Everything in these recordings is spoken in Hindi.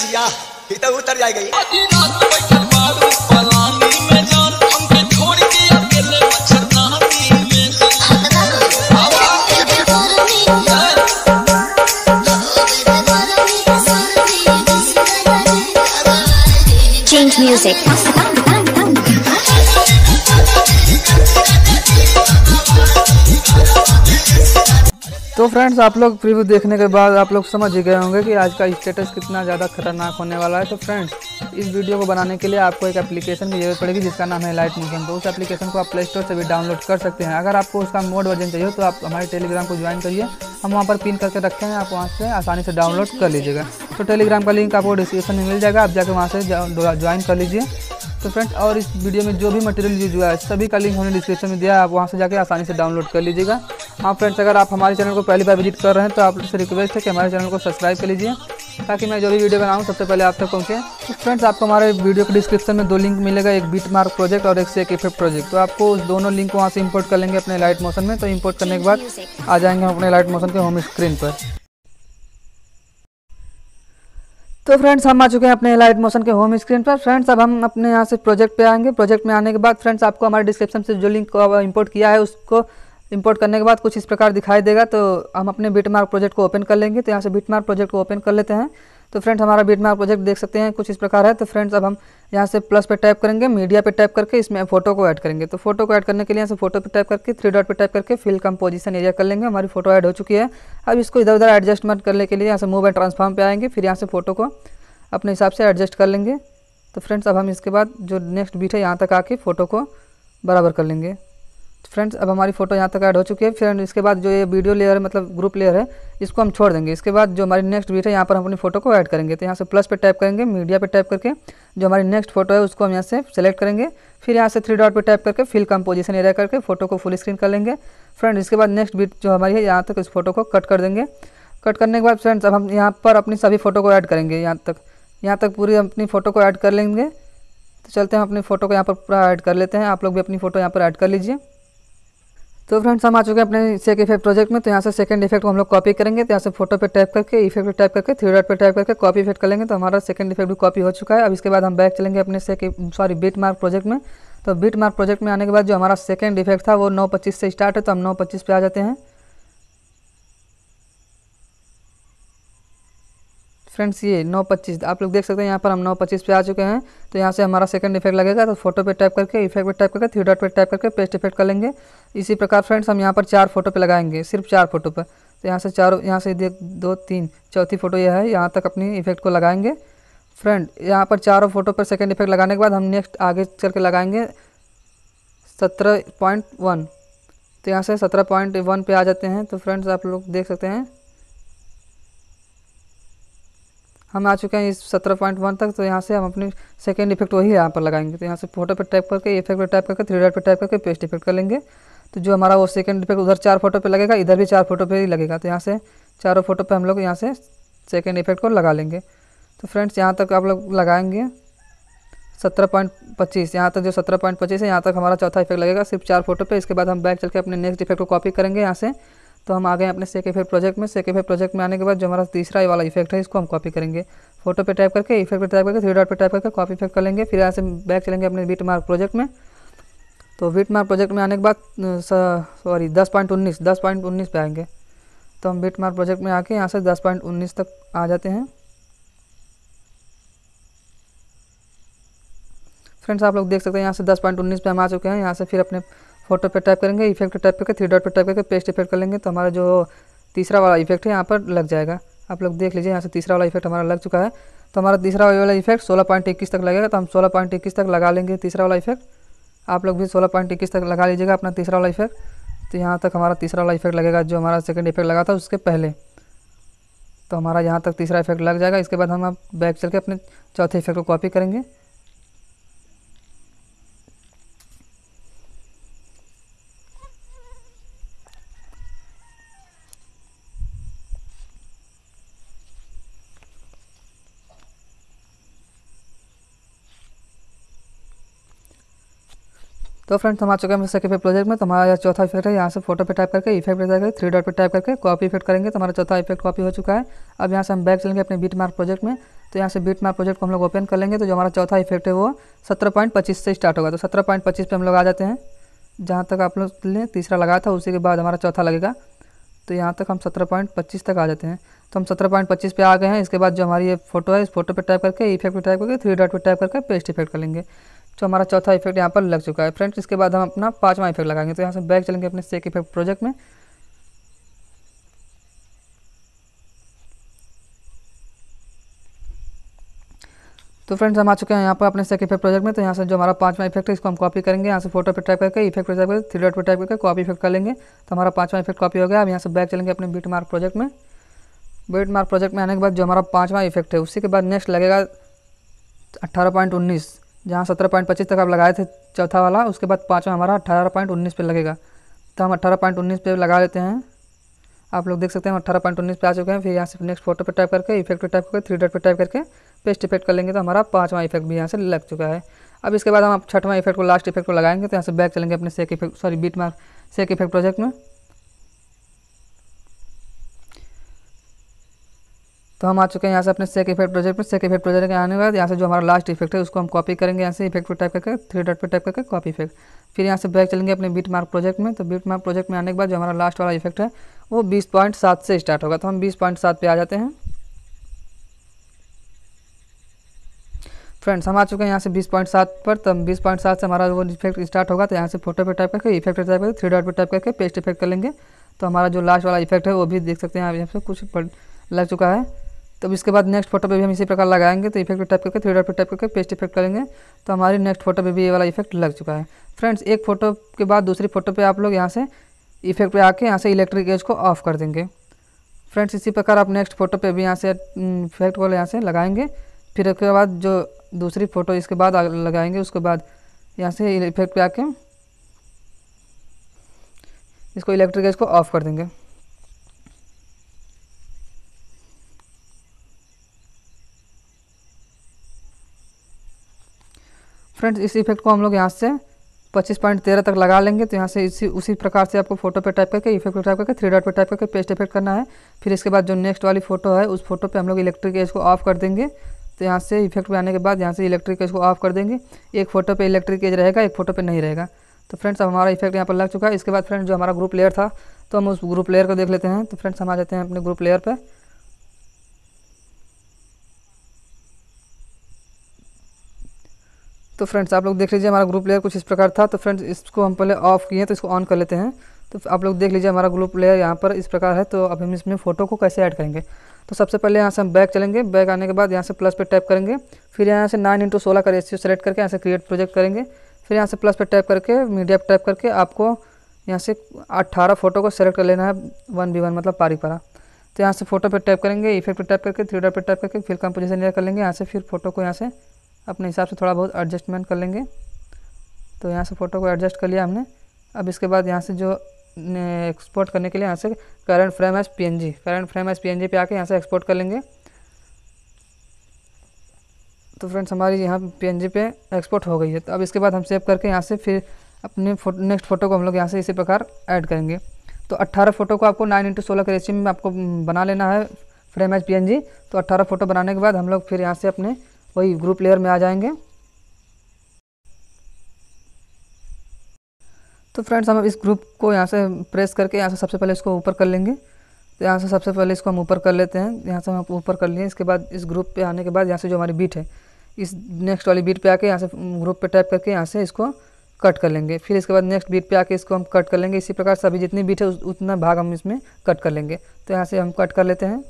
जिया तो उतर जाए गई music. तो फ्रेंड्स आप लोग प्रीव्यू देखने के बाद आप लोग समझ ही गए होंगे कि आज का स्टेटस कितना ज़्यादा खतरनाक होने वाला है तो फ्रेंड्स इस वीडियो को बनाने के लिए आपको एक एप्लीकेशन की जरूरत पड़ेगी जिसका नाम है लाइट मोशन तो उस एप्लीकेशन को आप प्ले स्टोर से भी डाउनलोड कर सकते हैं अगर आपको उसका मोड वर्जन चाहिए तो आप हमारे टेलीग्राम को ज्वाइन करिए हम वहाँ पर पिन करके रखे हैं आप वहाँ से आसानी से डाउनलोड कर लीजिएगा तो टेलीग्राम का लिंक आपको डिस्क्रिप्शन में मिल जाएगा आप जाकर वहाँ से ज्वाइन कर लीजिए तो फ्रेंड्स और इस वीडियो में जो भी मटेरियल यूज हुआ है सभी का लिंक हमने डिस्क्रिप्शन में दिया है आप वहाँ से जाकर आसानी से डाउनलोड कर लीजिएगा हाँ फ्रेंड्स अगर आप हमारे चैनल को पहली बार विजिट कर रहे हैं तो आप से रिक्वेस्ट है कि हमारे चैनल को सब्सक्राइब कर लीजिए ताकि मैं जो भी वीडियो बनाऊँ सबसे पहले आप तक पहुँचे फ्रेंड्स आपको हमारे वीडियो के डिस्क्रिप्शन में दो लिंक मिलेगा एक बीट मार्क प्रोजेक्ट और एक से एक इफेक्ट प्रोजेक्ट तो आपको उस दोनों लिंक को वहाँ से इम्पोर्ट कर लेंगे अपने लाइट मोशन में तो इम्पोर्ट करने के बाद आ जाएंगे हम अपने लाइट मोशन के होम स्क्रीन पर तो फ्रेंड्स हम आ चुके हैं अपने लाइट मोशन के होम स्क्रीन पर फ्रेंड्स अब हम अपने यहाँ से प्रोजेक्ट पे आएंगे प्रोजेक्ट में आने के बाद फ्रेंड्स आपको हमारे डिस्क्रिप्शन से जो लिंक इंपोर्ट किया है उसको इंपोर्ट करने के बाद कुछ इस प्रकार दिखाई देगा तो हम अपने बीटमार्क प्रोजेक्ट को ओपन कर लेंगे तो यहाँ से बीटमार्क प्रोजेक्ट को ओपन कर लेते हैं तो फ्रेंड्स हमारा बीटमार्क प्रोजेक्ट देख सकते हैं कुछ इस प्रकार है तो फ्रेंड्स अब हम यहाँ से प्लस पे टाइप करेंगे मीडिया पे टाइप करके इसमें फोटो को ऐड करेंगे तो फोटो को ऐड करने के लिए यहाँ से फोटो पे टाइप करके थ्री डॉट पे टाइप करके फिल कंपोजिशन एरिया कर लेंगे हमारी फोटो ऐड हो चुकी है अब इसको इधर उधर एडजस्टमेंट करने के लिए यहाँ से मूव एंड ट्रांसफॉर्म पर आएंगे फिर यहाँ से फोटो को अपने हिसाब से एडजस्ट कर लेंगे तो फ्रेंड्स अब हम इसके बाद जो नेक्स्ट बीट है यहाँ तक आके फ़ोटो को बराबर कर लेंगे फ्रेंड्स अब हमारी फ़ोटो यहाँ तक ऐड हो चुकी है फिर इसके बाद जो ये वीडियो लेयर है मतलब ग्रुप लेयर है इसको हम छोड़ देंगे इसके बाद जो हमारी नेक्स्ट वीट है यहाँ पर हम अपनी फोटो को ऐड करेंगे तो यहाँ से प्लस पे टाइप करेंगे मीडिया पे टाइप करके जो हमारी नेक्स्ट फोटो है उसको हम यहाँ से सेलेक्ट करेंगे फिर यहाँ से थ्री डॉट पर टाइप करके फिल कंपोजिशन एरिया करके फोटो को फुल स्क्रीन कर लेंगे फ्रेंड इसके बाद नेक्स्ट वीट जो हमारी है यहाँ तक इस फोटो को कट कर देंगे कट करने के बाद फ्रेंड्स अब हम यहाँ पर अपनी सभी फ़ोटो को ऐड करेंगे यहाँ तक यहाँ तक पूरी अपनी फ़ोटो को ऐड कर लेंगे तो चलते हैं अपनी फ़ोटो को यहाँ पर पूरा ऐड कर लेते हैं आप लोग भी अपनी फ़ोटो यहाँ पर ऐड कर लीजिए तो फ्रेंड्स हम आ चुके हैं अपने सेक इफेक्ट प्रोजेक्ट में तो यहाँ से सेकंड इफेक्ट को हम लोग कॉपी करेंगे तो यहाँ से फोटो पे टाइप करके इफेक्ट पे टाइप करके थ्री डॉट पे टाइप करके कॉपी इफेक्ट कर लेंगे तो हमारा सेकंड इफेक्ट भी कॉपी हो चुका है अब इसके बाद हम बैक चलेंगे अपने सेक सॉरी बीट मार्क प्रोजेक्ट में तो बीट मार्क प्रोजेक्ट में आने के बाद जो हमारा सेकेंड इफेक्ट था वो नौ पच्चीस से स्टार्ट है तो हम नौ पच्चीस पे आ जाते हैं फ्रेंड्स ये नौ पच्चीस आप लोग देख सकते हैं यहाँ पर हम नौ पच्चीस पे आ चुके हैं तो यहाँ से हमारा सेकंड इफेक्ट लगेगा तो फोटो पे टाइप करके इफेक्ट पे टाइप करके थ्री डॉट पे टाइप करके पेस्ट इफेक्ट कर लेंगे इसी प्रकार फ्रेंड्स हम यहाँ पर चार फोटो पे लगाएंगे सिर्फ चार फोटो पर तो यहाँ से चार यहाँ से देख दो तीन चौथी फोटो यह है यहाँ तक अपनी इफेक्ट को लगाएंगे फ्रेंड यहाँ पर चारों फोटो पर सेकेंड इफेक्ट लगाने के बाद हम नेक्स्ट आगे चल के लगाएंगे सत्रह पॉइंट वन तो यहाँ से सत्रह पॉइंट वन पर आ जाते हैं तो फ्रेंड्स आप लोग देख सकते हैं हम आ चुके हैं इस सत्रह पॉइंट वन तक तो यहाँ से हम अपनी सेकेंड इफेक्ट वही यहाँ पर लगाएंगे तो यहाँ से फोटो पर टाइप करके इफेक्ट पर टाइप करके थ्री डॉट पर टाइप करके पेस्ट इफेक्ट कर लेंगे तो जो हमारा वो सेकेंड इफेक्ट उधर चार फोटो पे लगेगा इधर भी चार फोटो पे ही लगेगा तो यहाँ से चारों फोटो पर हम लोग यहाँ से सेकेंड इफेक्ट को लगा लेंगे तो फ्रेंड्स यहाँ तक आप लोग लगाएंगे सत्रह पॉइंट पच्चीस यहाँ तक जो सत्रह पॉइंट पच्चीस है यहाँ तक हमारा चौथा इफेक्ट लगेगा सिर्फ चार फोटो पे इसके बाद हम बैक चल के अपने नेक्स्ट इफेक्ट को कॉपी करेंगे यहाँ से तो हम आ गए अपने सेक इफेक्ट प्रोजेक्ट में सेक फेयर प्रोजेक्ट में आने के बाद जो हमारा तीसरा वाला इफेक्ट है इसको हम कॉपी करेंगे फोटो पे टाइप करके इफेक्ट पे टाइप करके थ्री डॉट पे टाइप करके कॉपी इफेक्ट कर लेंगे फिर यहाँ से बैक चलेंगे अपने बीट मार्क प्रोजेक्ट में तो बीट मार्क प्रोजेक्ट में आने के बाद सॉरी दस पॉइंट उन्नीस दस पॉइंट उन्नीस पे आएंगे तो हम बीट मार्क प्रोजेक्ट में आके यहाँ से दस पॉइंट उन्नीस तक आ जाते हैं फ्रेंड्स आप लोग देख सकते हैं यहाँ से दस पॉइंट उन्नीस पे हम आ चुके हैं यहाँ से फिर अपने फोटो पे टाइप करेंगे इफेक्ट टाइप करके थ्री डॉट पे टाइप करके पेस्ट इफेक्ट कर लेंगे तो हमारा जो तीसरा वाला इफेक्ट है यहाँ पर लग जाएगा आप लोग देख लीजिए यहाँ से तीसरा वाला इफेक्ट हमारा लग चुका है तो हमारा तीसरा वाला इफेक्ट सोलह पॉइंट इक्कीस तक लगेगा तो हम सोलह पॉइंट इक्कीस तक लगा लेंगे तीसरा वाला इफेक्ट आप लोग भी सोलह पॉइंट इक्कीस तक लगा लीजिएगा अपना तीसरा वाला इफेक्ट तो यहाँ तक हमारा तीसरा वाला इफेक्ट लगेगा जो हमारा सेकेंड इफेक्ट लगा था उसके पहले तो हमारा यहाँ तक तीसरा इफेक्ट लग जाएगा इसके बाद हम आप बैक चल के अपने चौथे इफेक्ट को कॉपी करेंगे तो फ्रेंड्स हम आ चुके हैं सेकंड प्रोजेक्ट में तो हमारा चौथा इफेक्ट है यहाँ से फोटो पे टाइप करके इफेक्ट पे करके थ्री डॉट पे टाइप करके कॉपी इफेक्ट करेंगे तो हमारा चौथा इफेक्ट कॉपी हो चुका है अब यहाँ से हम बैक चलेंगे अपने बीट मार्क प्रोजेक्ट में तो यहाँ से बीट मार्क प्रोजेक्ट को हम लोग ओपन कर लेंगे तो जो हमारा चौथा इफेक्ट है वो सत्रह पॉइंट पच्चीस से स्टार्ट होगा तो सत्रह पॉइंट पच्चीस पे हम लोग आ जाते हैं जहाँ तक आप लोग ने तीसरा लगाया था उसी के बाद हमारा चौथा लगेगा तो यहाँ तक हम सत्रह पॉइंट पच्चीस तक आ जाते हैं तो हम सत्रह पॉइंट पच्चीस पे आ गए हैं इसके बाद जो हमारी ये फोटो है इस फोटो पे टाइप करके इफेक्ट पे टाइप करके थ्री डॉट पे टाइप करके पेस्ट इफेक्ट कर लेंगे तो हमारा चौथा इफेक्ट यहाँ पर लग चुका है फ्रेंड्स इसके बाद हम अपना पाँचवा इफेक्ट लगाएंगे तो यहाँ से बैक चलेंगे अपने सेक इफेक्ट प्रोजेक्ट में तो फ्रेंड्स हम आ चुके हैं यहाँ पर अपने सेक इफेक्ट प्रोजेक्ट में तो यहाँ से जो हमारा पांचवा इफेक्ट है इसको हम कॉपी करेंगे यहाँ से फोटो पे टाइप करके इफेक्ट प्रोजेक्ट करके थ्री डॉट पे टाइप करके कॉपी इफेक्ट कर लेंगे तो हमारा पांचवा इफेक्ट कॉपी हो गया अब यहाँ से बैक चलेंगे अपने बीट मार्क प्रोजेक्ट में बीट मार्क प्रोजेक्ट में आने के बाद जो हमारा पाँचवा इफेक्ट है उसी के बाद नेक्स्ट लगेगा अट्ठारह पॉइंट उन्नीस जहाँ सत्रह पॉइंट पच्चीस तक आप लगाए थे चौथा वाला उसके बाद पाँचवा हमारा अट्ठारह पॉइंट उन्नीस पर लगेगा तो हम अट्ठारह पॉइंट उन्नीस पर लगा लेते हैं आप लोग देख सकते हैं हम अट्ठारह पॉइंट उन्नीस पर आ चुके हैं फिर यहाँ से नेक्स्ट फोटो पर टाइप करके इफेक्ट पर टाइप करके थ्री डॉट पर टाइप करके पेस्ट इफेक्ट कर लेंगे तो हमारा पाँचवा इफेक्ट भी यहाँ से लग चुका है अब इसके बाद हम छठवां इफेक्ट को लास्ट इफेक्ट को लगाएंगे तो यहाँ से बैक चलेंगे अपने सेक इफेक्ट सॉरी बीट मार्क सेक इफेक्ट प्रोजेक्ट में तो हम आ चुके हैं यहाँ से अपने सेक इफेक्ट प्रोजेक्ट में सेक इफेक्ट प्रोजेक्ट के आने के बाद यहाँ से जो हमारा लास्ट इफेक्ट है उसको हम कॉपी करेंगे यहाँ से इफेक्ट पर टाइप करके थ्री डॉट पर टाइप करके कॉपी इफेक्ट फिर यहाँ से बैक चलेंगे अपने बीट मार्क प्रोजेक्ट में तो बीट मार्क प्रोजेक्ट में आने के बाद जो हमारा लास्ट वाला इफेक्ट है वो बीस पॉइंट सात से स्टार्ट होगा तो हम बीस पॉइंट सात पे आ जाते हैं फ्रेंड्स हम आ चुके हैं यहाँ से बीस पॉइंट सात पर तो बीस पॉइंट सात से हमारा वो इफेक्ट स्टार्ट होगा तो यहाँ से फोटो पर टाइप करके इफेक्ट टाइप करके थ्री डॉट पर टाइप करके पेस्ट इफेक्ट कर लेंगे तो हमारा जो लास्ट वाला इफेक्ट है वो भी देख सकते हैं आप यहाँ से कुछ लग चुका है तो अब इसके बाद नेक्स्ट फोटो पे भी हम इसी प्रकार लगाएंगे तो इफेक्ट टाइप करके थ्री डॉट पर टाइप करके पेस्ट इफेक्ट करेंगे तो हमारी नेक्स्ट फोटो पे भी ये वाला इफेक्ट लग चुका है फ्रेंड्स एक फोटो के बाद दूसरी फोटो पे आप लोग यहाँ से इफेक्ट पे आके यहाँ से इलेक्ट्रिक एज को ऑफ कर देंगे फ्रेंड्स इसी प्रकार आप नेक्स्ट फोटो पर भी यहाँ से इफेक्ट हम्म, वाले यहाँ से लगाएंगे फिर उसके बाद जो दूसरी फोटो इसके बाद लगाएंगे उसके बाद यहाँ से इफेक्ट पर आके इसको इलेक्ट्रिक एज को ऑफ कर देंगे फ्रेंड्स इस इफेक्ट को हम लोग यहाँ से पच्चीस पॉइंट तेरह तक लगा लेंगे तो यहाँ से इसी उसी प्रकार से आपको फोटो पे टाइप करके इफेक्ट पे टाइप करके थ्री डॉट पे टाइप करके पेस्ट इफेक्ट करना है फिर इसके बाद जो नेक्स्ट वाली फोटो है उस फोटो पे हम लोग इलेक्ट्रिक एज को ऑफ कर देंगे तो यहाँ से इफेक्ट पे आने के बाद यहाँ से इलेक्ट्रिक एज को ऑफ कर देंगे एक फोटो पर इलेक्ट्रिक एज रहेगा एक फोटो पर नहीं रहेगा तो फ्रेंड्स अब हमारा इफेक्ट यहाँ पर लग चुका है इसके बाद फ्रेंड्स जो हमारा ग्रुप लेयर था तो हम उस ग्रुप लेयर को देख लेते हैं तो फ्रेंड्स हम आ जाते हैं अपने ग्रुप लेयर पर तो फ्रेंड्स आप लोग देख लीजिए हमारा ग्रुप लेयर कुछ इस प्रकार था तो फ्रेंड्स इसको हम पहले ऑफ किए हैं तो इसको ऑन कर लेते हैं तो आप लोग देख लीजिए हमारा ग्रुप लेयर यहाँ पर इस प्रकार है तो अब हम इसमें फ़ोटो को कैसे ऐड करेंगे तो सबसे पहले यहाँ से हम बैक चलेंगे बैक आने के बाद यहाँ से प्लस पे टैप करेंगे फिर यहाँ से नाइन इंटू सोलह का रेसियो सेलेक्ट करके यहाँ से क्रिएट प्रोजेक्ट करेंगे फिर यहाँ से प्लस पे टैप करके मीडिया पर टैप करके आपको यहाँ से अट्ठारह फोटो को सेलेक्ट कर लेना है वन बी वन मतलब पारी पारा तो यहाँ से फोटो पे टैप करेंगे इफेक्ट पे टैप करके थ्री डॉट पर टैप करके फिर कंपोजिशन लेयर कर लेंगे यहाँ से फिर फोटो को यहाँ से अपने हिसाब से थोड़ा बहुत एडजस्टमेंट कर लेंगे तो यहाँ से फ़ोटो को एडजस्ट कर लिया हमने अब इसके बाद यहाँ से जो एक्सपोर्ट करने के लिए यहाँ से करंट फ्रेम एज पी करंट फ्रेम एज पी पे आके यहाँ से एक्सपोर्ट कर लेंगे तो फ्रेंड्स हमारी यहाँ पी पे एक्सपोर्ट हो गई है तो अब इसके बाद हम सेव करके यहाँ से फिर अपने फोटो नेक्स्ट फोटो को हम लोग यहाँ से इसी प्रकार ऐड करेंगे तो 18 फ़ोटो को आपको 9 इंटू सोलह के रेशियो में आपको बना लेना है फ्रेम एज पी तो 18 फ़ोटो बनाने के बाद हम लोग फिर यहाँ से अपने वही ग्रुप लेयर में आ जाएंगे तो फ्रेंड्स हम इस ग्रुप को यहाँ से प्रेस करके यहाँ से सबसे पहले इसको ऊपर कर लेंगे तो यहाँ से सबसे पहले इसको हम ऊपर कर लेते हैं यहाँ से हम ऊपर कर लिए इसके बाद इस ग्रुप पे आने के बाद यहाँ से जो हमारी बीट है इस नेक्स्ट वाली बीट पे आके यहाँ से ग्रुप पे टाइप करके यहाँ से इसको कट कर लेंगे फिर इसके बाद नेक्स्ट बीट पर आके इसको हम कट कर लेंगे इसी प्रकार से अभी जितनी बीट है उतना भाग हम इसमें कट कर लेंगे तो यहाँ से हम कट कर लेते हैं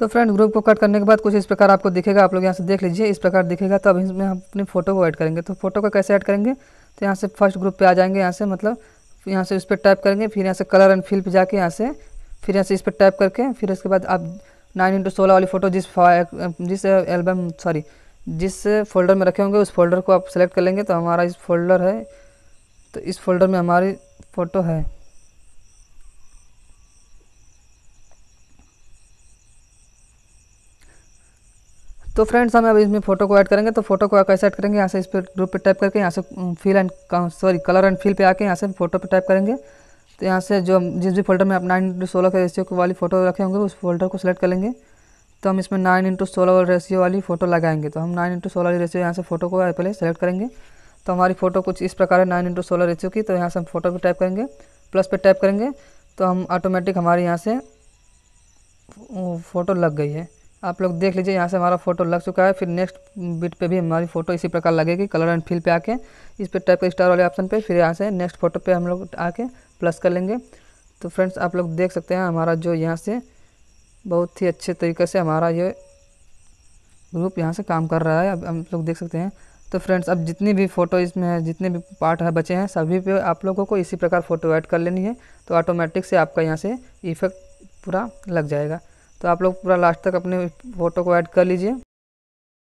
तो फ्रेंड ग्रुप को कट करने के बाद कुछ इस प्रकार आपको दिखेगा आप लोग यहाँ से देख लीजिए इस प्रकार दिखेगा तो अब इसमें हम अपनी फ़ोटो को ऐड करेंगे तो फोटो को कैसे ऐड करेंगे तो यहाँ से फर्स्ट ग्रुप पे आ जाएंगे यहाँ से मतलब यहाँ से उस पर टाइप करेंगे फिर यहाँ से कलर एंड फिल पर जाके यहाँ से फिर यहाँ से इस पर टाइप करके फिर उसके बाद आप नाइन इंटू सोलह वाली फ़ोटो जिस जिस एल्बम सॉरी जिस फोल्डर में रखे होंगे उस फोल्डर को आप सेलेक्ट कर लेंगे तो हमारा इस फोल्डर है तो इस फोल्डर में हमारी फ़ोटो है तो फ्रेंड्स हम अब इसमें फोटो को ऐड करेंगे तो फोटो को कैसे ऐड करेंगे यहाँ से इस पर ग्रुप पर टाइप करके यहाँ से fill and sorry colour and fill पे आके यहाँ से फोटो पे टाइप करेंगे तो यहाँ से जो जिस भी फोल्डर में आप नाइन इंटू सोलह के रेशियो वाली फ़ोटो रखे होंगे उस फोल्डर को सिलेक्ट करेंगे तो हम इसमें नाइन इंटू सोलह रेशियो वाली फ़ोटो लगाएंगे तो हम नाइन इंटू सोलह रेशियो यहाँ से फोटो को पहले सेलेक्ट करेंगे तो हमारी फ़ोटो कुछ इस प्रकार है नाइन इंटू सोलह रेशियो की तो यहाँ से हम फोटो पर टाइप करेंगे प्लस पर टाइप करेंगे तो हम ऑटोमेटिक हमारे यहाँ से फ़ोटो लग गई है आप लोग देख लीजिए यहाँ से हमारा फोटो लग चुका है फिर नेक्स्ट बिट पे भी हमारी फोटो इसी प्रकार लगेगी कलर एंड फिल पे आके इस पर टाइप का स्टार वाले ऑप्शन पे फिर यहाँ से नेक्स्ट फोटो पे हम लोग आके प्लस कर लेंगे तो फ्रेंड्स आप लोग देख सकते हैं हमारा जो यहाँ से बहुत ही अच्छे तरीके से हमारा ये ग्रुप यहाँ से काम कर रहा है अब हम लोग देख सकते हैं तो फ्रेंड्स अब जितनी भी फ़ोटो इसमें है जितने भी पार्ट है बचे हैं सभी पे आप लोगों को इसी प्रकार फ़ोटो ऐड कर लेनी है तो ऑटोमेटिक से आपका यहाँ से इफेक्ट पूरा लग जाएगा तो आप लोग पूरा लास्ट तक अपने फ़ोटो को ऐड कर लीजिए